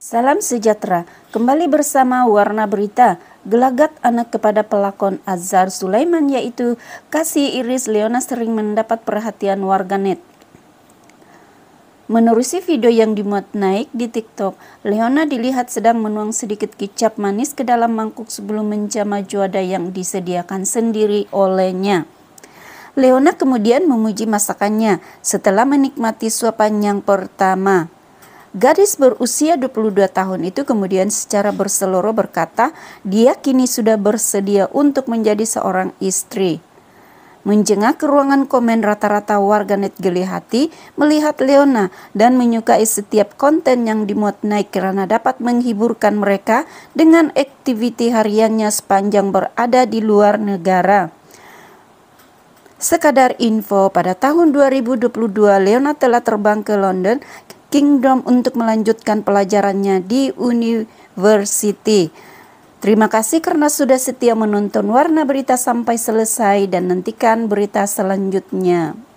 Salam sejahtera, kembali bersama Warna Berita, gelagat anak kepada pelakon Azhar Sulaiman yaitu Kasih Iris Leona sering mendapat perhatian warganet. Menerusi video yang dimuat naik di TikTok, Leona dilihat sedang menuang sedikit kicap manis ke dalam mangkuk sebelum menjamah juada yang disediakan sendiri olehnya. Leona kemudian memuji masakannya setelah menikmati suapan yang pertama. Gadis berusia 22 tahun itu kemudian secara berseluruh berkata, dia kini sudah bersedia untuk menjadi seorang istri. Menjengah ke ruangan komen rata-rata warganet geli hati melihat Leona dan menyukai setiap konten yang dimuat naik karena dapat menghiburkan mereka dengan aktiviti hariannya sepanjang berada di luar negara. Sekadar info, pada tahun 2022 Leona telah terbang ke London Kingdom untuk melanjutkan pelajarannya di University. Terima kasih karena sudah setia menonton warna berita sampai selesai dan nantikan berita selanjutnya.